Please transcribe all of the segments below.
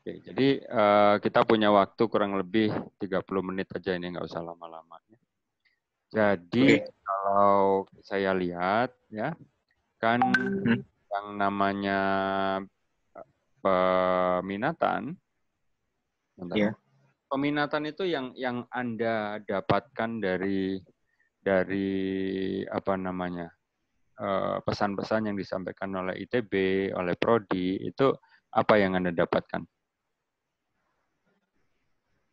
Oke, jadi uh, kita punya waktu kurang lebih 30 menit aja ini nggak usah lama-lama. Ya. Jadi Oke. kalau saya lihat ya kan hmm. yang namanya eh, peminatan, yeah. peminatan itu yang yang anda dapatkan dari dari apa namanya eh, pesan-pesan yang disampaikan oleh ITB, oleh Prodi itu apa yang Anda dapatkan?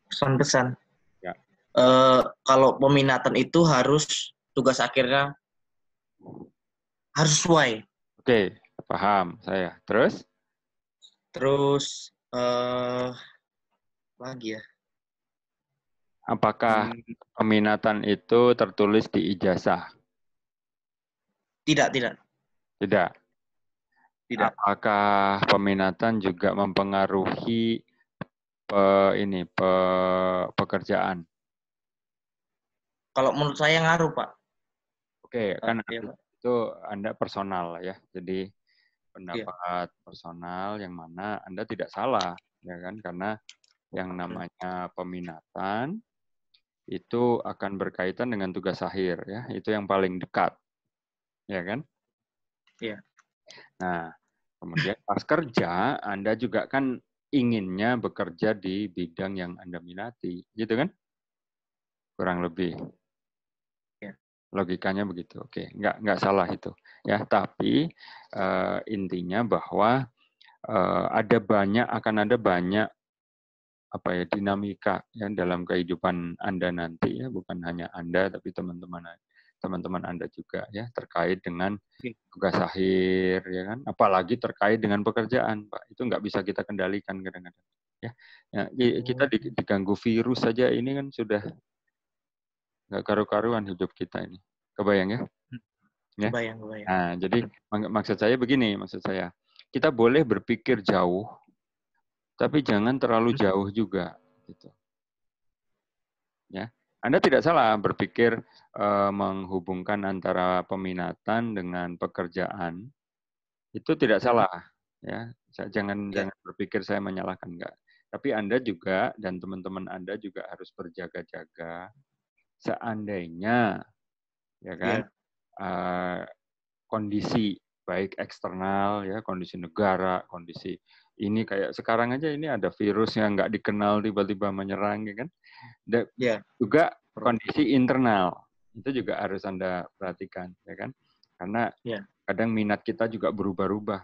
Pesan-pesan. Ya. E, kalau peminatan itu harus tugas akhirnya harus sesuai. Oke, okay, paham saya. Terus? Terus uh, lagi ya. Apakah hmm. peminatan itu tertulis di ijazah? Tidak, tidak. Tidak. Tidak. Apakah peminatan juga mempengaruhi pe, ini pe, pekerjaan? Kalau menurut saya ngaruh, Pak. Oke, okay, iya, kan iya, itu Anda personal ya. Jadi iya. pendapat iya. personal yang mana Anda tidak salah, ya kan? Karena yang namanya peminatan itu akan berkaitan dengan tugas akhir ya itu yang paling dekat ya kan iya Nah, kemudian pas kerja Anda juga kan inginnya bekerja di bidang yang Anda minati, gitu kan? Kurang lebih. Ya. Logikanya begitu. Oke, nggak nggak salah itu. Ya, tapi uh, intinya bahwa uh, ada banyak akan ada banyak apa ya dinamika ya dalam kehidupan Anda nanti ya, bukan hanya Anda tapi teman-teman teman-teman Anda juga ya terkait dengan iya. tugas akhir ya kan apalagi terkait dengan pekerjaan Pak itu nggak bisa kita kendalikan kadang-kadang ya. ya iya. kita diganggu virus saja ini kan sudah nggak karu-karuan hidup kita ini kebayang ya hmm. ya kebayang, kebayang. Nah, jadi mak maksud saya begini maksud saya kita boleh berpikir jauh tapi jangan terlalu hmm. jauh juga gitu anda tidak salah berpikir eh, menghubungkan antara peminatan dengan pekerjaan. Itu tidak salah, ya. Jangan ya. jangan berpikir saya menyalahkan enggak. Tapi Anda juga dan teman-teman Anda juga harus berjaga-jaga seandainya ya iya. kan ya. Uh, kondisi baik eksternal ya kondisi negara, kondisi ini kayak sekarang aja ini ada virus yang nggak dikenal tiba-tiba menyerang ya kan dan yeah. juga kondisi internal itu juga harus anda perhatikan ya kan karena yeah. kadang minat kita juga berubah-ubah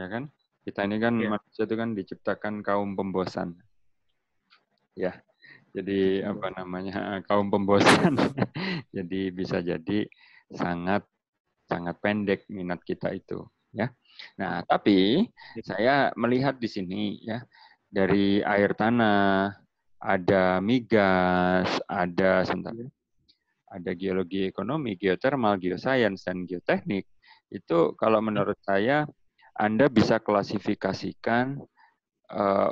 ya kan kita ini kan yeah. manusia itu kan diciptakan kaum pembosan ya jadi apa namanya eh, kaum pembosan jadi bisa jadi sangat sangat pendek minat kita itu ya Nah, tapi iya. saya melihat di sini ya dari air tanah, ada migas, ada sebentar, iya. ada geologi ekonomi, geothermal geoscience dan geoteknik. Itu kalau iya. menurut saya Anda bisa klasifikasikan uh,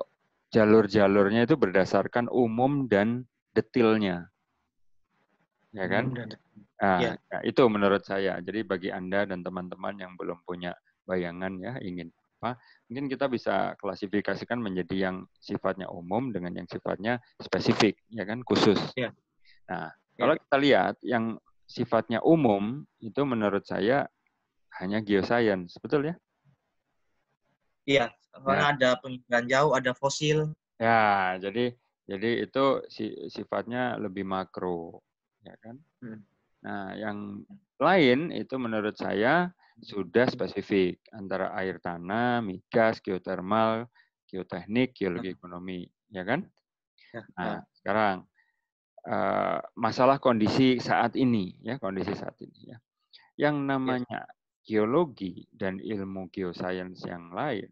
jalur-jalurnya itu berdasarkan umum dan detailnya. Ya kan? Nah, ya. Ya, itu menurut saya. Jadi bagi Anda dan teman-teman yang belum punya bayangan ya ingin apa mungkin kita bisa klasifikasikan menjadi yang sifatnya umum dengan yang sifatnya spesifik ya kan khusus ya. nah ya. kalau kita lihat yang sifatnya umum itu menurut saya hanya geoscience betul ya iya karena ya. ada penelitian jauh ada fosil ya jadi jadi itu si, sifatnya lebih makro ya kan hmm. nah yang lain itu menurut saya sudah spesifik antara air tanah, migas, geotermal, geoteknik, geologi ekonomi, ya kan? Ya, nah, ya. sekarang eh, masalah kondisi saat ini ya, kondisi saat ini ya. Yang ya. namanya geologi dan ilmu geosains yang lain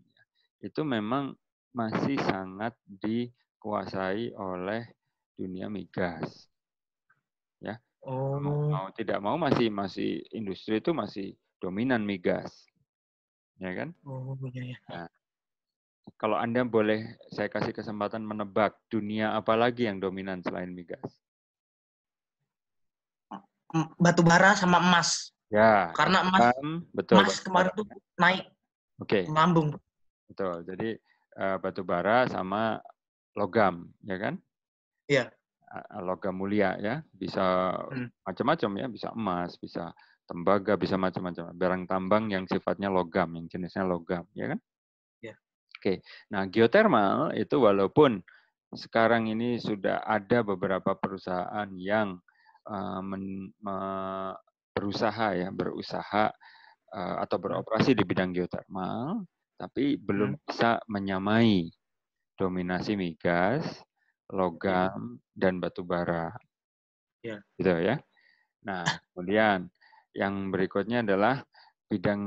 itu memang masih sangat dikuasai oleh dunia migas. Ya. Oh. Mau, mau tidak mau masih masih industri itu masih dominan migas. Ya kan? Oh, iya, iya. Nah, kalau Anda boleh saya kasih kesempatan menebak dunia apa lagi yang dominan selain migas? Mm, batu bara sama emas. Ya. Karena emas kan, betul. Emas kemarin tuh naik. Oke. Okay. Lambung. Betul. Jadi uh, batu bara sama logam, ya kan? Iya. Logam mulia ya, bisa hmm. macam-macam ya, bisa emas, bisa tembaga, bisa macam-macam. Barang tambang yang sifatnya logam, yang jenisnya logam, ya kan? Ya. Oke. Nah, geothermal itu walaupun sekarang ini sudah ada beberapa perusahaan yang uh, men, me, berusaha ya, berusaha uh, atau beroperasi di bidang geothermal, tapi belum hmm. bisa menyamai dominasi migas, ya. logam, dan batu bara. Ya. Gitu ya. Nah, kemudian yang berikutnya adalah bidang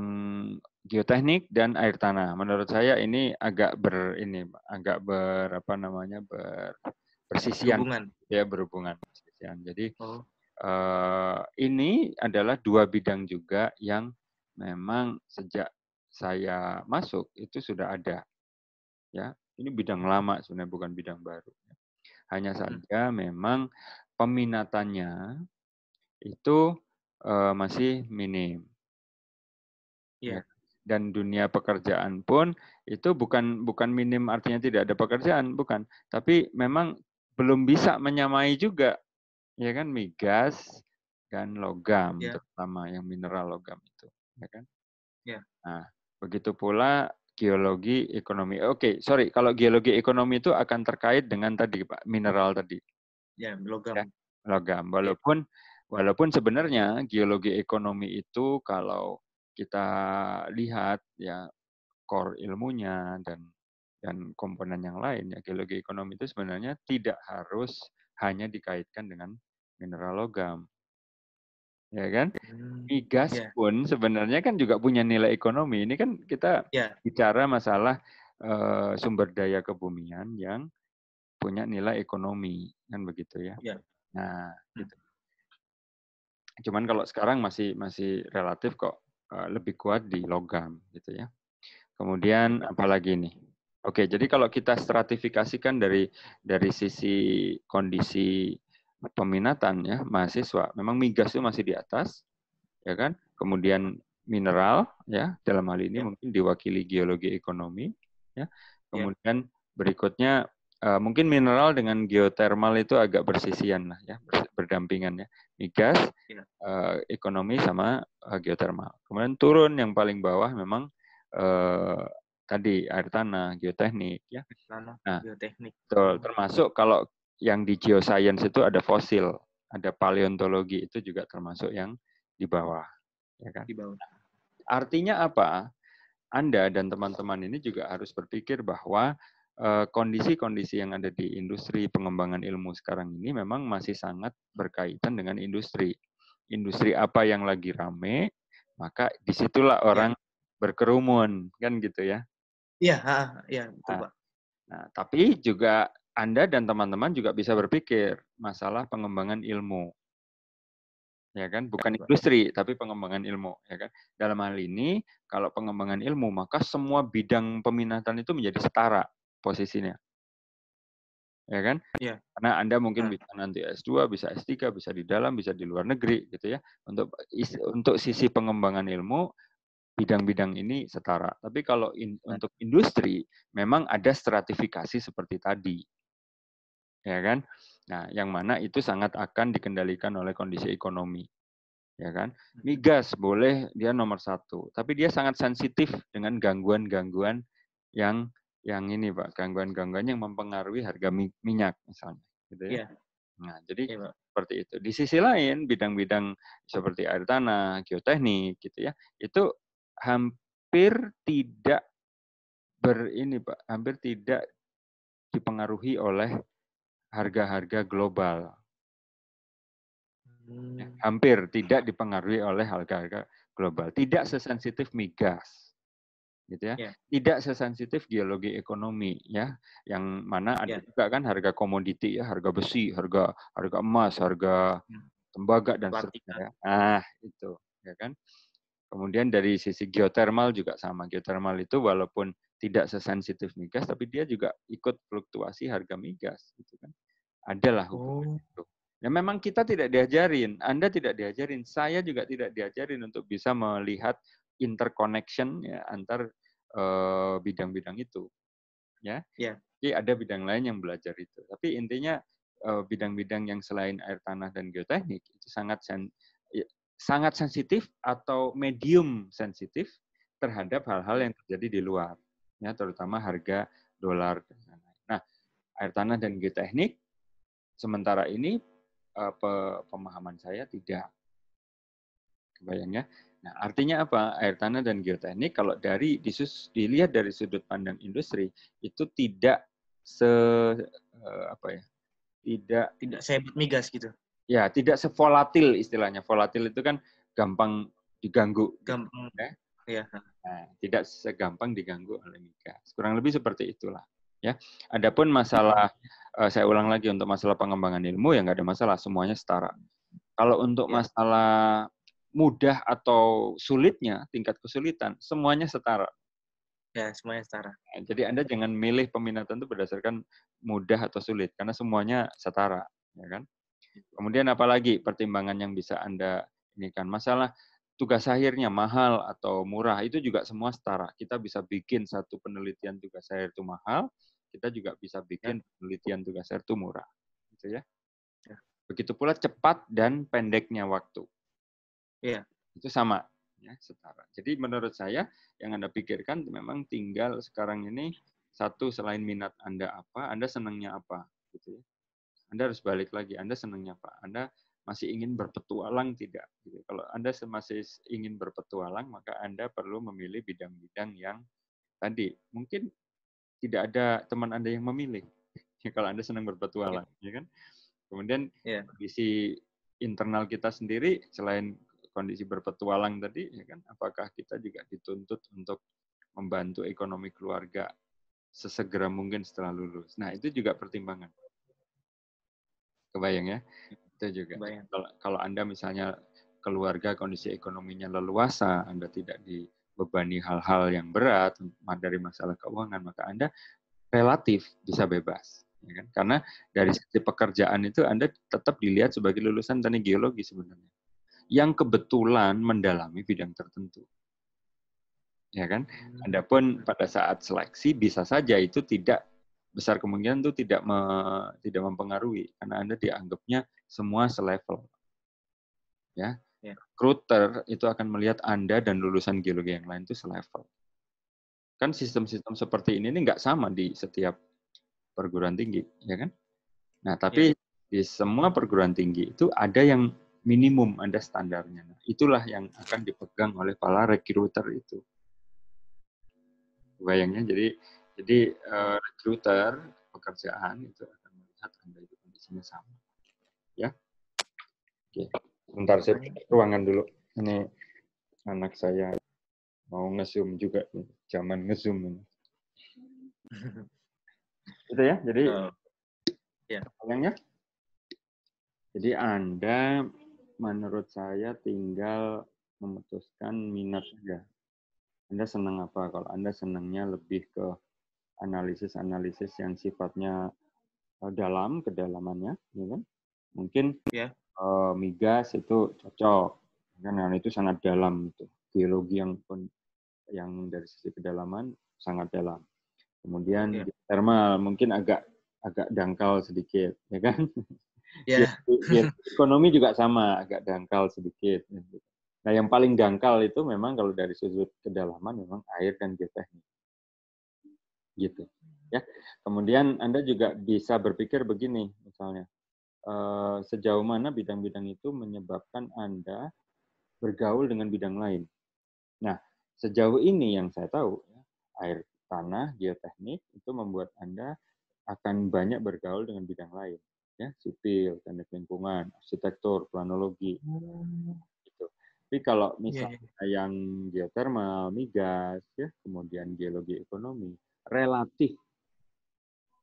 geoteknik dan air tanah. Menurut saya ini agak ber ini agak ber apa namanya ber persisian ya berhubungan persisian. Jadi oh. uh, ini adalah dua bidang juga yang memang sejak saya masuk itu sudah ada. Ya, ini bidang lama sebenarnya bukan bidang baru. Hanya saja memang peminatannya itu uh, masih minim. Yeah. Iya. Dan dunia pekerjaan pun itu bukan bukan minim artinya tidak ada pekerjaan, bukan. Tapi memang belum bisa menyamai juga, ya kan migas dan logam yeah. terutama yang mineral logam itu, ya kan. Yeah. Nah, begitu pula geologi ekonomi. Oke, okay, sorry, kalau geologi ekonomi itu akan terkait dengan tadi Pak mineral tadi. Ya, yeah, logam. Ya, logam. Iya. Walaupun Walaupun sebenarnya geologi ekonomi itu kalau kita lihat ya core ilmunya dan dan komponen yang lain ya geologi ekonomi itu sebenarnya tidak harus hanya dikaitkan dengan mineral logam, ya kan migas hmm, yeah. pun sebenarnya kan juga punya nilai ekonomi ini kan kita yeah. bicara masalah uh, sumber daya kebumian yang punya nilai ekonomi kan begitu ya yeah. nah gitu. Cuman kalau sekarang masih masih relatif kok eh, lebih kuat di logam gitu ya. Kemudian apalagi nih? Oke, jadi kalau kita stratifikasikan dari dari sisi kondisi peminatan ya mahasiswa, memang migas itu masih di atas, ya kan? Kemudian mineral ya dalam hal ini ya. mungkin diwakili geologi ekonomi ya. ya. Kemudian berikutnya Eh, mungkin mineral dengan geotermal itu agak bersisian lah ya, berdampingan ya. Migas, uh, ekonomi sama uh, geothermal. Kemudian turun yang paling bawah memang uh, tadi air tanah, geoteknik ya. nah, geoteknik. Betul, termasuk kalau yang di geoscience itu ada fosil, ada paleontologi itu juga termasuk yang di bawah, ya kan? Di bawah. Artinya apa? Anda dan teman-teman ini juga harus berpikir bahwa Eh, kondisi-kondisi yang ada di industri pengembangan ilmu sekarang ini memang masih sangat berkaitan dengan industri. Industri apa yang lagi rame, maka disitulah iya. orang ya. berkerumun, kan gitu ya? Iya, iya, nah, Nah, tapi juga Anda dan teman-teman juga bisa berpikir masalah pengembangan ilmu. Ya kan, iya, bukan industri, tapi pengembangan ilmu, ya kan? Dalam hal ini, kalau pengembangan ilmu, maka semua bidang peminatan itu menjadi setara posisinya. Ya kan? Ya. Karena Anda mungkin nah. bisa nanti S2, bisa S3, bisa di dalam, bisa di luar negeri gitu ya. Untuk untuk sisi pengembangan ilmu bidang-bidang ini setara. Tapi kalau in, nah. untuk industri memang ada stratifikasi seperti tadi. Ya kan? Nah, yang mana itu sangat akan dikendalikan oleh kondisi ekonomi ya kan? Migas hmm. boleh dia nomor satu, tapi dia sangat sensitif dengan gangguan-gangguan yang yang ini Pak, gangguan-gangguan yang mempengaruhi harga minyak misalnya, gitu ya. Yeah. Nah, jadi yeah, seperti itu. Di sisi lain, bidang-bidang seperti air tanah, geoteknik, gitu ya, itu hampir tidak ber ini Pak, hampir tidak dipengaruhi oleh harga-harga global. Ya, hmm. Hampir tidak dipengaruhi oleh harga-harga global. Tidak sesensitif migas gitu ya. Yeah. Tidak sesensitif geologi ekonomi ya, yang mana ada yeah. juga kan harga komoditi ya, harga besi, harga harga emas, harga hmm. tembaga dan seterusnya. Ah, itu ya kan. Kemudian dari sisi geotermal juga sama. Geotermal itu walaupun tidak sesensitif migas tapi dia juga ikut fluktuasi harga migas gitu kan. Adalah hukum oh. itu. Ya memang kita tidak diajarin, Anda tidak diajarin, saya juga tidak diajarin untuk bisa melihat interconnection ya antar eh, bidang-bidang uh, itu ya yeah. jadi ada bidang lain yang belajar itu tapi intinya eh, bidang-bidang uh, yang selain air tanah dan geoteknik itu sangat sen ya, sangat sensitif atau medium sensitif terhadap hal-hal yang terjadi di luar ya terutama harga dolar Nah, air tanah dan geoteknik sementara ini uh, pemahaman saya tidak bayangnya. Nah, artinya apa? Air tanah dan geoteknik kalau dari disus, dilihat dari sudut pandang industri itu tidak se uh, apa ya? Tidak tidak sehebat migas gitu. Ya, tidak sevolatil istilahnya. Volatil itu kan gampang diganggu. Gampang. Ya. ya. Nah, tidak segampang diganggu oleh migas. Kurang lebih seperti itulah. Ya, adapun masalah uh, saya ulang lagi untuk masalah pengembangan ilmu ya nggak ada masalah semuanya setara. Kalau untuk ya. masalah mudah atau sulitnya, tingkat kesulitan, semuanya setara. Ya, semuanya setara. Ya, jadi Anda jangan milih peminatan itu berdasarkan mudah atau sulit, karena semuanya setara, ya kan? Kemudian apalagi pertimbangan yang bisa Anda ini kan masalah tugas akhirnya mahal atau murah itu juga semua setara. Kita bisa bikin satu penelitian tugas akhir itu mahal, kita juga bisa bikin ya. penelitian tugas akhir itu murah. Gitu ya. ya. Begitu pula cepat dan pendeknya waktu. Iya. Itu sama ya setara. Jadi menurut saya yang Anda pikirkan memang tinggal sekarang ini satu selain minat Anda apa, Anda senangnya apa gitu ya. Anda harus balik lagi, Anda senangnya apa? Anda masih ingin berpetualang tidak? Gitu. Kalau Anda masih ingin berpetualang, maka Anda perlu memilih bidang-bidang yang tadi. Mungkin tidak ada teman Anda yang memilih. Ya kalau Anda senang berpetualang, iya. ya kan? Kemudian yeah. kondisi internal kita sendiri selain kondisi berpetualang tadi, ya kan? Apakah kita juga dituntut untuk membantu ekonomi keluarga sesegera mungkin setelah lulus? Nah, itu juga pertimbangan. Kebayang ya? Itu juga. Kalau, kalau Anda misalnya keluarga kondisi ekonominya leluasa, Anda tidak dibebani hal-hal yang berat dari masalah keuangan, maka Anda relatif bisa bebas. Ya kan? Karena dari sisi pekerjaan itu Anda tetap dilihat sebagai lulusan teknik geologi sebenarnya yang kebetulan mendalami bidang tertentu. Ya kan? Hmm. Adapun pada saat seleksi bisa saja itu tidak besar kemungkinan itu tidak me, tidak mempengaruhi karena Anda dianggapnya semua selevel. Ya? ya. Recruiter itu akan melihat Anda dan lulusan geologi yang lain itu selevel. Kan sistem-sistem seperti ini ini nggak sama di setiap perguruan tinggi, ya kan? Nah, tapi ya. di semua perguruan tinggi itu ada yang minimum ada standarnya. Nah, Itulah yang akan dipegang oleh para recruiter itu. Bayangnya jadi jadi uh, recruiter pekerjaan itu akan melihat anda itu kondisinya sama. Ya. Oke. Bentar saya ruangan dulu. Ini anak saya mau ngezoom juga zaman ngezoom ini. itu ya. Jadi uh, ya. Bayangnya jadi Anda menurut saya tinggal memutuskan minat saja. Anda senang apa? Kalau Anda senangnya lebih ke analisis-analisis yang sifatnya eh, dalam kedalamannya, ya kan? Mungkin ya. Uh, migas itu cocok, kan? Karena itu sangat dalam itu geologi yang pun yang dari sisi kedalaman sangat dalam. Kemudian ya. thermal mungkin agak agak dangkal sedikit, ya kan? Yeah. ekonomi juga sama, agak dangkal sedikit. Nah, yang paling dangkal itu memang kalau dari sudut kedalaman memang air dan geoteknik. Gitu. Ya. Kemudian Anda juga bisa berpikir begini, misalnya, eh, sejauh mana bidang-bidang itu menyebabkan Anda bergaul dengan bidang lain. Nah, sejauh ini yang saya tahu, ya, air tanah, geoteknik, itu membuat Anda akan banyak bergaul dengan bidang lain ya sipil teknik lingkungan arsitektur planologi gitu tapi kalau iya, iya. misalnya yeah. yang geothermal migas ya kemudian geologi ekonomi relatif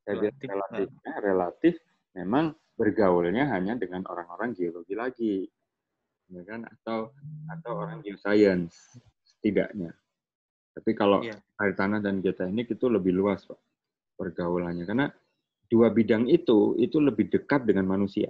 relatif relatif, nah. ya, relatif memang bergaulnya hanya dengan orang-orang geologi lagi ya kan atau atau orang geoscience setidaknya tapi kalau yeah. air tanah dan geoteknik itu lebih luas pak pergaulannya karena dua bidang itu itu lebih dekat dengan manusia.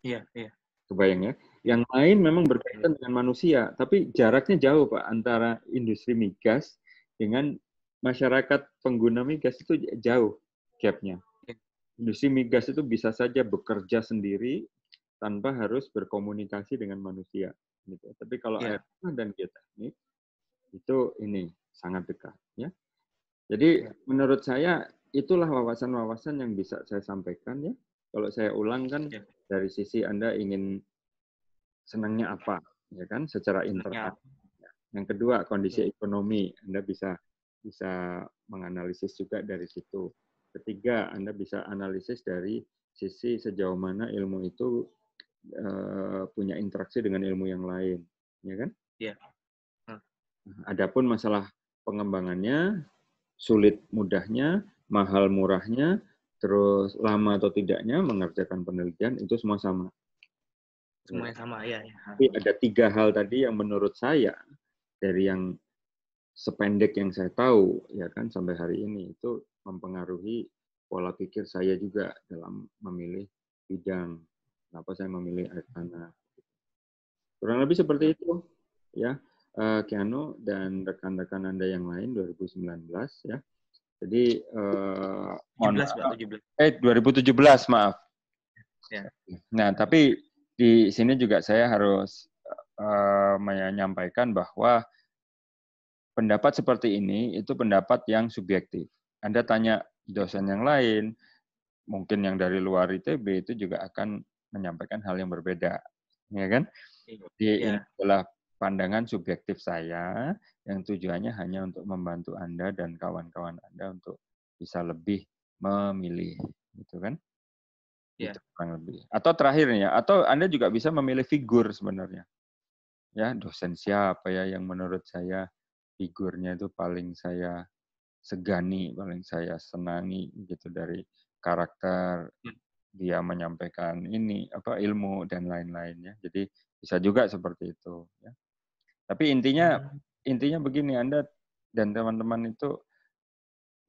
Iya, iya. Kebayang ya. Yang lain memang berkaitan dengan manusia, tapi jaraknya jauh Pak antara industri migas dengan masyarakat pengguna migas itu jauh gapnya. Iya. Industri migas itu bisa saja bekerja sendiri tanpa harus berkomunikasi dengan manusia. Gitu. Tapi kalau yeah. air dan kita itu ini sangat dekat. Ya. Jadi yeah. menurut saya itulah wawasan-wawasan yang bisa saya sampaikan ya. Kalau saya ulang kan ya. dari sisi Anda ingin senangnya apa, ya kan, secara internal. Ya. Yang kedua kondisi ekonomi, Anda bisa bisa menganalisis juga dari situ. Ketiga, Anda bisa analisis dari sisi sejauh mana ilmu itu uh, punya interaksi dengan ilmu yang lain, ya kan? Iya. Nah, adapun masalah pengembangannya, sulit mudahnya, mahal murahnya, terus lama atau tidaknya mengerjakan penelitian itu semua sama. ya. sama ya. ya. Tapi ada tiga hal tadi yang menurut saya dari yang sependek yang saya tahu ya kan sampai hari ini itu mempengaruhi pola pikir saya juga dalam memilih bidang. Kenapa saya memilih air tanah? Kurang lebih seperti itu ya. Eh, Kiano dan rekan-rekan Anda yang lain 2019 ya jadi eh, 17, 17. Eh 2017 maaf. Ya. Nah tapi di sini juga saya harus eh, menyampaikan bahwa pendapat seperti ini itu pendapat yang subjektif. Anda tanya dosen yang lain, mungkin yang dari luar ITB itu juga akan menyampaikan hal yang berbeda, ya kan? Iya. Jadi ya. ini iya. adalah pandangan subjektif saya yang tujuannya hanya untuk membantu Anda dan kawan-kawan Anda untuk bisa lebih memilih, gitu kan? Gitu ya. lebih. Atau terakhirnya, atau Anda juga bisa memilih figur sebenarnya. Ya, dosen siapa ya yang menurut saya figurnya itu paling saya segani, paling saya senangi gitu dari karakter hmm. dia menyampaikan ini apa ilmu dan lain-lainnya. Jadi bisa juga seperti itu ya. Tapi intinya hmm intinya begini Anda dan teman-teman itu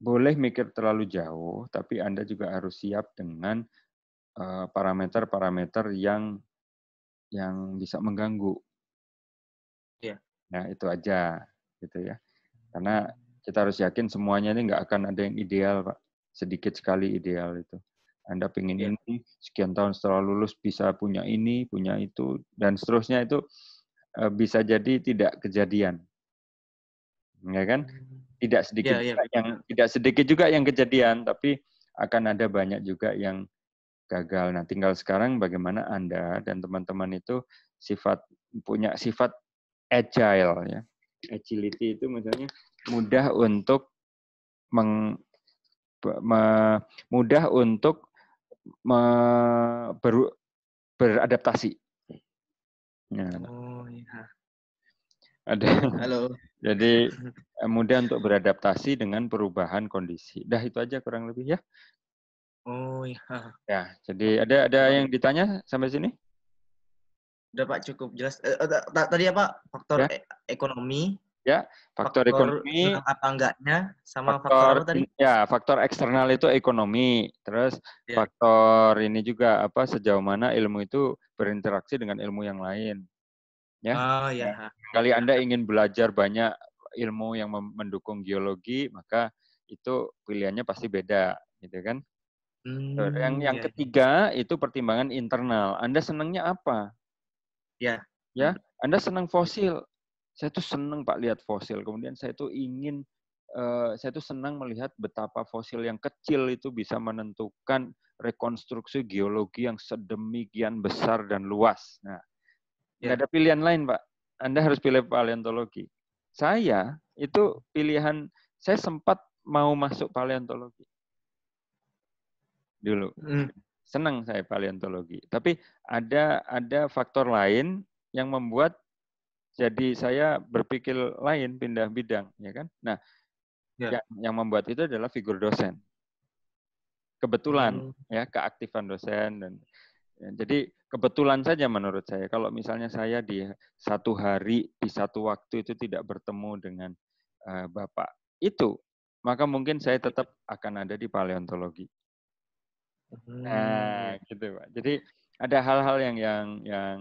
boleh mikir terlalu jauh, tapi Anda juga harus siap dengan eh, parameter-parameter yang yang bisa mengganggu. Ya. Nah itu aja, gitu ya. Karena hmm. kita harus yakin semuanya ini nggak akan ada yang ideal, Pak. Sedikit sekali ideal itu. Anda pingin ya. ini, sekian tahun setelah lulus bisa punya ini, punya itu, dan seterusnya itu eh, bisa jadi tidak kejadian ya kan? Tidak sedikit yeah, ya, juga yang tidak sedikit juga yang kejadian, tapi akan ada banyak juga yang gagal. Nah, tinggal sekarang bagaimana Anda dan teman-teman itu sifat punya sifat agile ya. Agility itu misalnya mudah untuk meng, me, mudah untuk me, ber, beradaptasi. Nah. Oh iya. Ada. Halo. Jadi eh, mudah untuk beradaptasi dengan perubahan kondisi. Dah itu aja kurang lebih ya. Oh iya. Ya, jadi ada ada yang ditanya sampai sini? Udah Pak cukup jelas. Eh, eh, tadi apa? Faktor ya? E, ekonomi. Ya, faktor, faktor ekonomi apa enggaknya sama faktor, faktor apa tadi? Ya, faktor eksternal itu ekonomi. Terus ya. faktor ini juga apa sejauh mana ilmu itu berinteraksi dengan ilmu yang lain. Ya. Oh, ya. Kali Anda ingin belajar banyak ilmu yang mendukung geologi, maka itu pilihannya pasti beda, gitu kan? Hmm, yang yang ya. ketiga itu pertimbangan internal. Anda senangnya apa? Ya. Ya, Anda senang fosil. Saya tuh senang Pak lihat fosil. Kemudian saya tuh ingin uh, saya tuh senang melihat betapa fosil yang kecil itu bisa menentukan rekonstruksi geologi yang sedemikian besar dan luas. Nah, Ya. Nggak ada pilihan lain, Pak. Anda harus pilih paleontologi. Saya itu pilihan, saya sempat mau masuk paleontologi dulu. Hmm. Senang saya paleontologi. Tapi ada ada faktor lain yang membuat jadi saya berpikir lain pindah bidang, ya kan? Nah, ya. yang, yang membuat itu adalah figur dosen. Kebetulan hmm. ya keaktifan dosen dan Ya, jadi kebetulan saja menurut saya kalau misalnya saya di satu hari di satu waktu itu tidak bertemu dengan uh, bapak itu, maka mungkin saya tetap akan ada di paleontologi. Hmm. Nah, gitu pak. Jadi ada hal-hal yang yang yang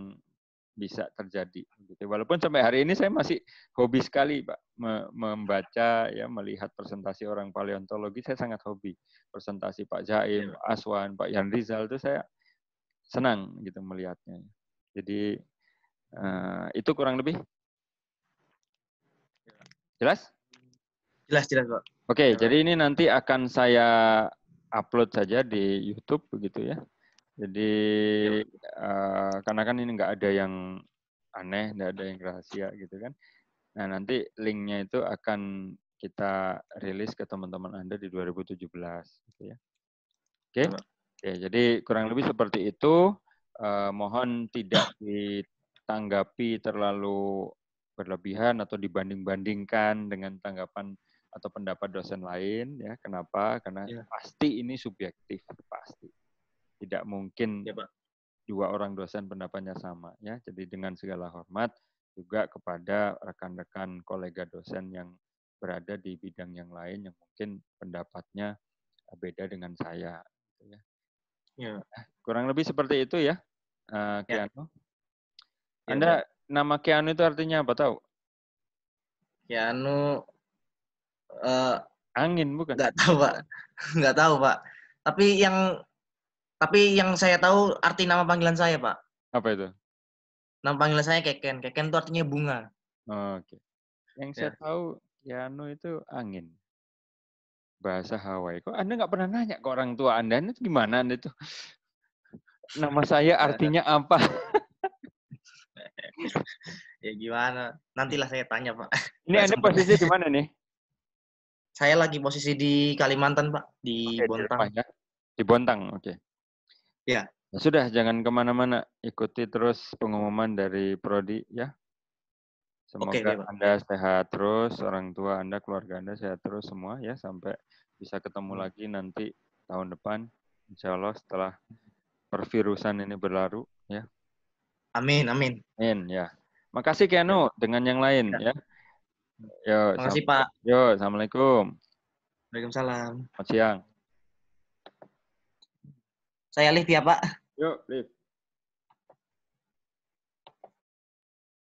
bisa terjadi. Gitu. Walaupun sampai hari ini saya masih hobi sekali pak membaca ya melihat presentasi orang paleontologi saya sangat hobi presentasi Pak Jaim, Pak iya. Aswan, Pak Yan Rizal itu saya senang gitu melihatnya. Jadi uh, itu kurang lebih jelas? Jelas jelas pak. Oke, okay, jadi ini nanti akan saya upload saja di YouTube begitu ya. Jadi uh, karena kan ini nggak ada yang aneh, nggak ada yang rahasia gitu kan. Nah nanti linknya itu akan kita rilis ke teman-teman Anda di 2017 gitu ya. Oke. Okay? Oke, jadi kurang lebih seperti itu. Eh, mohon tidak ditanggapi terlalu berlebihan atau dibanding-bandingkan dengan tanggapan atau pendapat dosen lain ya. Kenapa? Karena ya. pasti ini subjektif, pasti. Tidak mungkin ya, Pak. dua orang dosen pendapatnya sama ya. Jadi dengan segala hormat juga kepada rekan-rekan kolega dosen yang berada di bidang yang lain yang mungkin pendapatnya beda dengan saya gitu ya. Ya, kurang lebih seperti itu ya, uh, eh, ya. Keanu. Ya. Anda ya. nama Keanu itu artinya apa tahu? Keanu uh, eh, angin bukan? Gak tahu pak, nggak tahu pak. Tapi yang tapi yang saya tahu arti nama panggilan saya pak. Apa itu? Nama panggilan saya Keken. Keken itu artinya bunga. Oh, Oke. Okay. Yang ya. saya tahu Keanu itu angin bahasa Hawaii. Kok Anda nggak pernah nanya ke orang tua Anda, ini itu gimana Anda tuh? Nama saya artinya apa? ya gimana? Nantilah saya tanya, Pak. Ini Anda posisi di mana nih? Saya lagi posisi di Kalimantan, Pak, di okay, Bontang. Di, ya? di Bontang, oke. Okay. Ya. Nah, sudah, jangan kemana-mana. Ikuti terus pengumuman dari Prodi, ya. Semoga okay, Anda sehat terus, orang tua Anda, keluarga Anda sehat terus semua ya sampai bisa ketemu hmm. lagi nanti tahun depan insya Allah setelah pervirusan ini berlalu ya. Amin, amin. Amin ya. Makasih Kiano ya. dengan yang lain ya. ya. Yo, Makasih Pak. Yo, Assalamualaikum. Waalaikumsalam. Selamat siang. Saya lift ya Pak. Yuk, lift.